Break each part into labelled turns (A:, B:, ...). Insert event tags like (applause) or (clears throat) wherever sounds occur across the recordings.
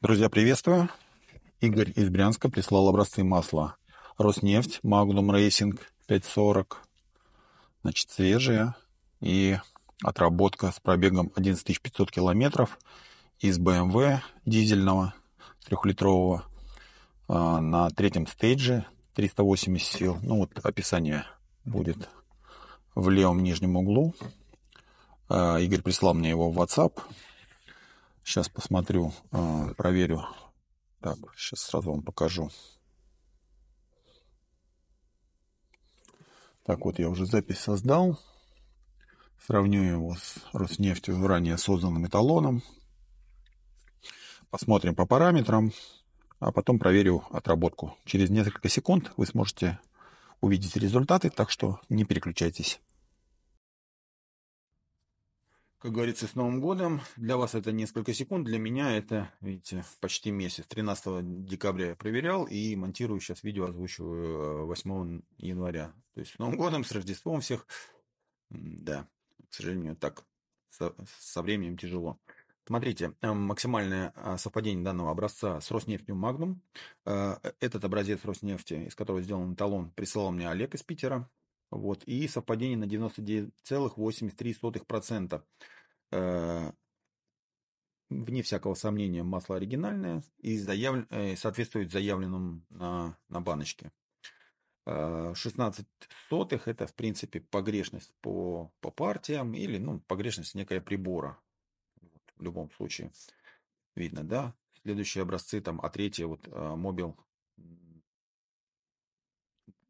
A: Друзья, приветствую. Игорь из Брянска прислал образцы масла. Роснефть, Magnum Racing 540. Значит, свежие. И отработка с пробегом 11500 километров из BMW дизельного трехлитрового а, на третьем стейдже 380 сил. Ну вот описание будет в левом нижнем углу. А, Игорь прислал мне его в WhatsApp. Сейчас посмотрю, а, проверю. Так, сейчас сразу вам покажу. Так вот, я уже запись создал. Сравню его с Роснефтью, ранее созданным эталоном. Посмотрим по параметрам, а потом проверю отработку. Через несколько секунд вы сможете увидеть результаты, так что не переключайтесь как говорится, с Новым годом. Для вас это несколько секунд, для меня это, видите, почти месяц. 13 декабря я проверял и монтирую сейчас видео, озвучиваю 8 э, января. То есть с Новым годом, с Рождеством всех. Да, к сожалению, так со, со временем тяжело. Смотрите, э, максимальное э, совпадение данного образца с Роснефтью Магнум. Этот образец Роснефти, из которого сделан талон, присылал мне Олег из Питера. Вот, и совпадение на 99,83%. Э, вне всякого сомнения, масло оригинальное и заяв... Э, соответствует заявленным на, на баночке. 16 э, сотых – это, в принципе, погрешность по, по партиям или ну, погрешность некая прибора. Вот, в любом случае видно, да? Следующие образцы, там, а третье, вот, э, мобил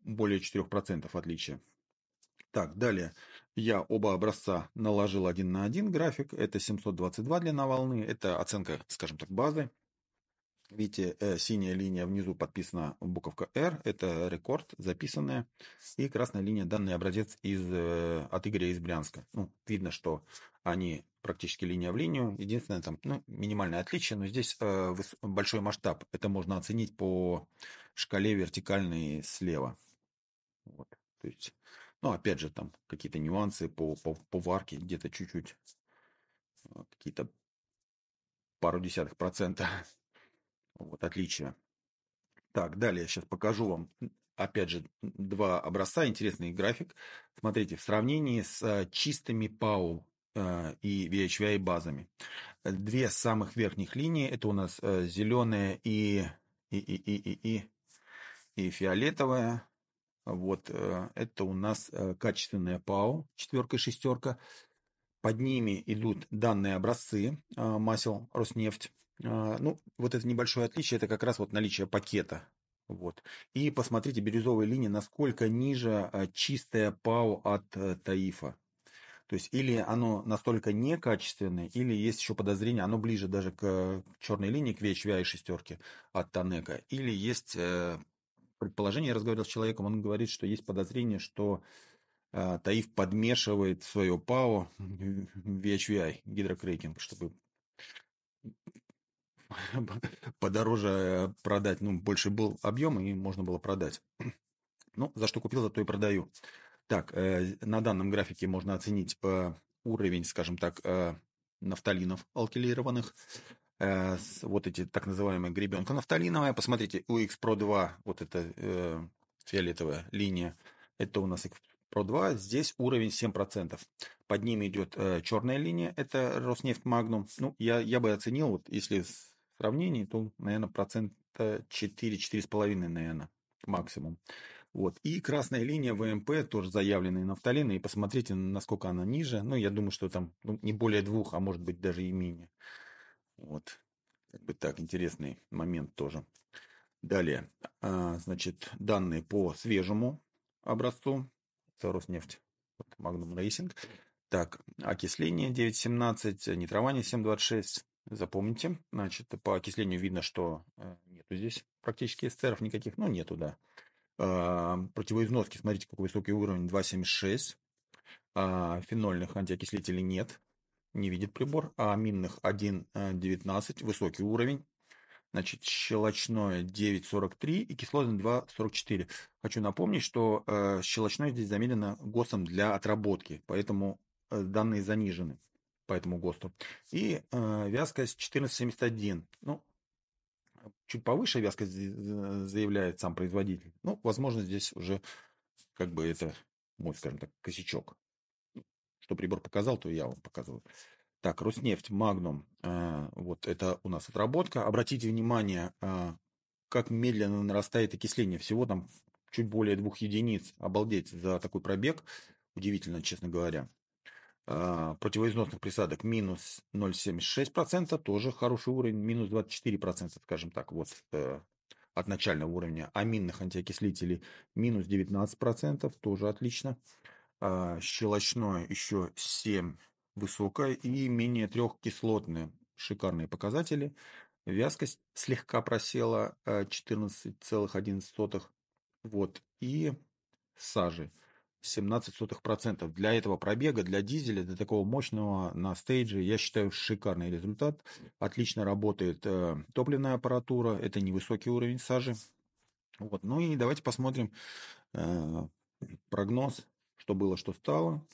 A: более 4% отличия. Так, далее я оба образца наложил один на один график. Это 722 длина волны, это оценка, скажем так, базы. Видите, э, синяя линия внизу подписана буковка R, это рекорд, записанная. И красная линия данный образец из, э, от Игоря из Брянска. Ну, видно, что они практически линия в линию. Единственное, там ну, минимальное отличие, но здесь э, большой масштаб. Это можно оценить по шкале вертикальной слева. Вот. То есть, ну, опять же, там какие-то нюансы по, по, по варке, где-то чуть-чуть, э, какие-то пару десятых процента (laughs) вот, отличия. Так, далее я сейчас покажу вам, опять же, два образца, интересный график. Смотрите, в сравнении с э, чистыми ПАУ э, и VHVI базами. Две самых верхних линии, это у нас зеленая и, и, и, и, и, и, и фиолетовая, вот, э, это у нас э, качественная ПАО, четверка и шестерка. Под ними идут данные образцы э, масел Роснефть. Ну, вот это небольшое отличие, это как раз вот наличие пакета. Вот. И посмотрите, бирюзовая линия, насколько ниже чистая ПАО от Таифа. То есть или оно настолько некачественное, или есть еще подозрение, оно ближе даже к черной линии, к ВЧВ и шестерке от Танека, или есть предположение, я разговаривал с человеком, он говорит, что есть подозрение, что э, Таиф подмешивает свое ПАО (laughs) VHVI, гидрокрекинг, чтобы (laughs) подороже продать, ну, больше был объем, и можно было продать. (clears throat) Ну, за что купил, зато и продаю. Так, э, на данном графике можно оценить э, уровень, скажем так, э, нафталинов алкилированных, Э, вот эти так называемые гребенка нафталиновая. Посмотрите, у X Pro 2, вот эта э, фиолетовая линия, это у нас X Pro 2, здесь уровень 7%. Под ним идет э, черная линия, это Роснефть Магнум. Ну, я, я бы оценил, вот если сравнение то, наверное, процента 4-4,5, наверное, максимум. Вот. И красная линия ВМП, тоже заявленные нафталины, и посмотрите, насколько она ниже. Ну, я думаю, что там ну, не более двух, а может быть даже и менее. Вот. Как бы так, интересный момент тоже. Далее, а, значит, данные по свежему образцу. Роснефть, вот, Magnum Racing. Так, окисление 9,17, нитрование 7,26. Запомните. Значит, по окислению видно, что э, нету здесь практически эстеров никаких. Ну, нету, да. А, противоизноски, смотрите, какой высокий уровень, 2,76. А, фенольных антиокислителей нет не видит прибор, а минных 1,19, э, высокий уровень. Значит, щелочное 9,43 и кислотное 2,44. Хочу напомнить, что э, щелочное здесь замерено ГОСом для отработки, поэтому э, данные занижены по этому ГОСТу. И э, вязкость 14,71. Ну, чуть повыше вязкость заявляет сам производитель. Ну, возможно, здесь уже как бы это мой, скажем так, косячок что прибор показал, то я вам показываю. Так, Роснефть, Магнум, а, вот это у нас отработка. Обратите внимание, а, как медленно нарастает окисление. Всего там чуть более двух единиц. Обалдеть за такой пробег. Удивительно, честно говоря. А, противоизносных присадок минус 0,76%, тоже хороший уровень, минус 24%, скажем так, вот э, от начального уровня. Аминных антиокислителей минус 19%, тоже отлично. Отлично. А, щелочное еще 7 высокое и менее 3 кислотное. Шикарные показатели. Вязкость слегка просела 14,11. А, вот. И сажи 17%. Для этого пробега, для дизеля, для такого мощного на стейдже, я считаю, шикарный результат. Отлично работает э, топливная аппаратура. Это невысокий уровень сажи. Вот. Ну и давайте посмотрим э, прогноз что было, что стало.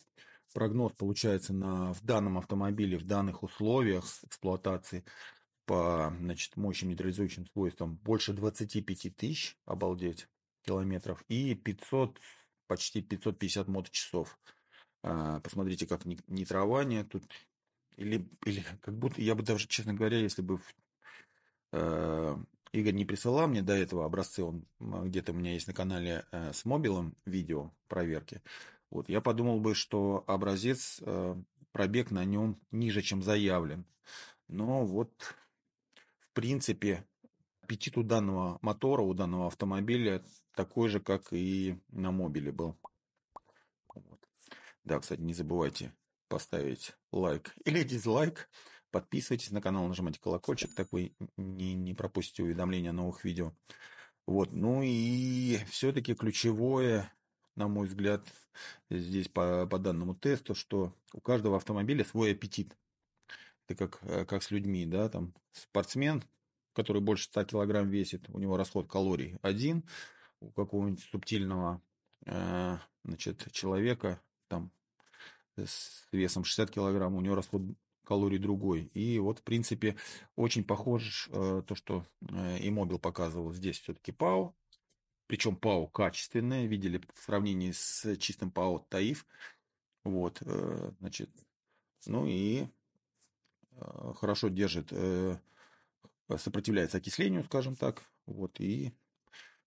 A: Прогноз получается на, в данном автомобиле, в данных условиях эксплуатации по значит, мощным нейтрализующим свойствам больше 25 тысяч, обалдеть, километров и 500, почти 550 моточасов. А, посмотрите, как нитрование тут. Или, или как будто, я бы даже, честно говоря, если бы э, Игорь не присылал мне до этого образцы, он где-то у меня есть на канале э, с мобилом видео проверки, вот, я подумал бы, что образец, э, пробег на нем ниже, чем заявлен. Но вот, в принципе, аппетит у данного мотора, у данного автомобиля такой же, как и на мобиле был. Вот. Да, кстати, не забывайте поставить лайк или дизлайк. Подписывайтесь на канал, нажимайте колокольчик, так вы не, не пропустите уведомления о новых видео. Вот, ну и все-таки ключевое на мой взгляд, здесь по, по данному тесту, что у каждого автомобиля свой аппетит. Это как, э, как с людьми, да, там спортсмен, который больше 100 килограмм весит, у него расход калорий один, у какого-нибудь субтильного э, значит, человека там с весом 60 килограмм, у него расход калорий другой. И вот, в принципе, очень похоже э, то, что э, и мобил показывал здесь все-таки ПАО, причем ПАО качественное, видели в сравнении с чистым ПАО Таиф. Вот, э, значит, ну и э, хорошо держит, э, сопротивляется окислению, скажем так, вот, и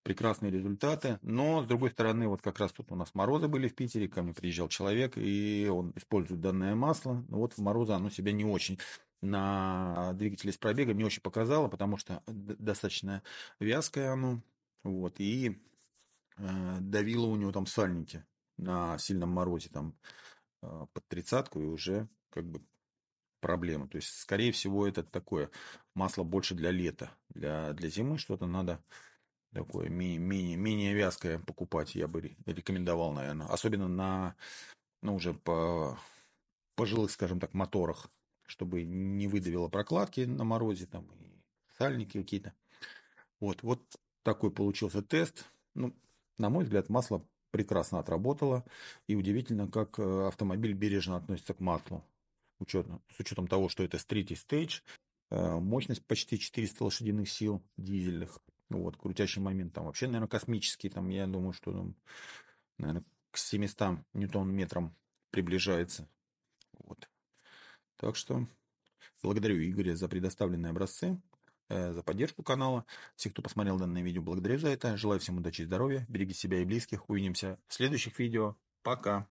A: прекрасные результаты. Но, с другой стороны, вот как раз тут у нас морозы были в Питере, ко мне приезжал человек, и он использует данное масло. Но вот в морозы оно себя не очень на двигателе с пробегом не очень показало, потому что достаточно вязкое оно, вот, и э, давило у него там сальники на сильном морозе, там э, под тридцатку, и уже как бы проблема. То есть, скорее всего, это такое масло больше для лета. Для, для зимы что-то надо такое менее, менее, менее вязкое покупать, я бы рекомендовал, наверное. Особенно на, ну, уже по пожилых, скажем так, моторах, чтобы не выдавило прокладки на морозе, там, и сальники какие-то. Вот, вот такой получился тест. Ну, на мой взгляд, масло прекрасно отработало. И удивительно, как э, автомобиль бережно относится к маслу. с учетом того, что это третий стейдж, э, мощность почти 400 лошадиных сил дизельных. Вот, крутящий момент там вообще, наверное, космический. Там, я думаю, что, там, ну, наверное, к 700 ньютон-метрам приближается. Вот. Так что благодарю Игоря за предоставленные образцы. Э, за поддержку канала. Все, кто посмотрел данное видео, благодарю за это. Желаю всем удачи и здоровья. Берегите себя и близких. Увидимся в следующих видео. Пока.